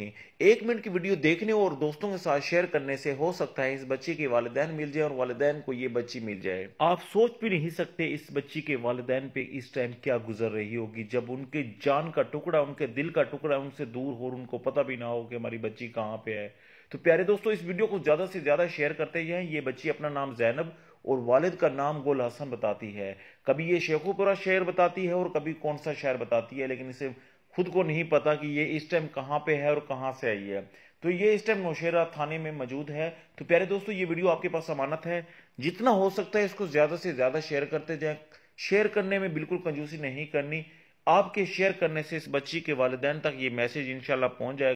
रखें एक मिनट की वीडियो देखने और दोस्तों के साथ शेयर करने से हो सकता है इस बच्चे के वालदेन मिल जाए और वालदेन को ये बच्ची मिल जाए आप सोच भी नहीं सकते इस बच्ची के वालदेन पे इस टाइम क्या गुजर रही होगी जब उनके जान का टुकड़ा उनके दिल का टुकड़ा उनसे दूर हो और उनको पता भी ना हो कि हमारी बच्ची कहाँ पे है तो प्यारे दोस्तों इस वीडियो को ज़्यादा से ज़्यादा शेयर करते हैं ये बच्ची अपना नाम जैनब और वालिद का नाम गुल हसन बताती है कभी ये शेखोपुरा शहर बताती है और कभी कौन सा शहर बताती है लेकिन इसे खुद को नहीं पता कि ये इस टाइम कहाँ पे है और कहाँ से आई है तो ये इस टाइम नौशेरा थाने में मौजूद है तो प्यारे दोस्तों ये वीडियो आपके पास अमानत है जितना हो सकता है इसको ज़्यादा से ज़्यादा शेयर करते जाए शेयर करने में बिल्कुल कंजूसी नहीं करनी आपके शेयर करने से इस बच्ची के वालदेन तक ये मैसेज इनशाला पहुंच जाएगा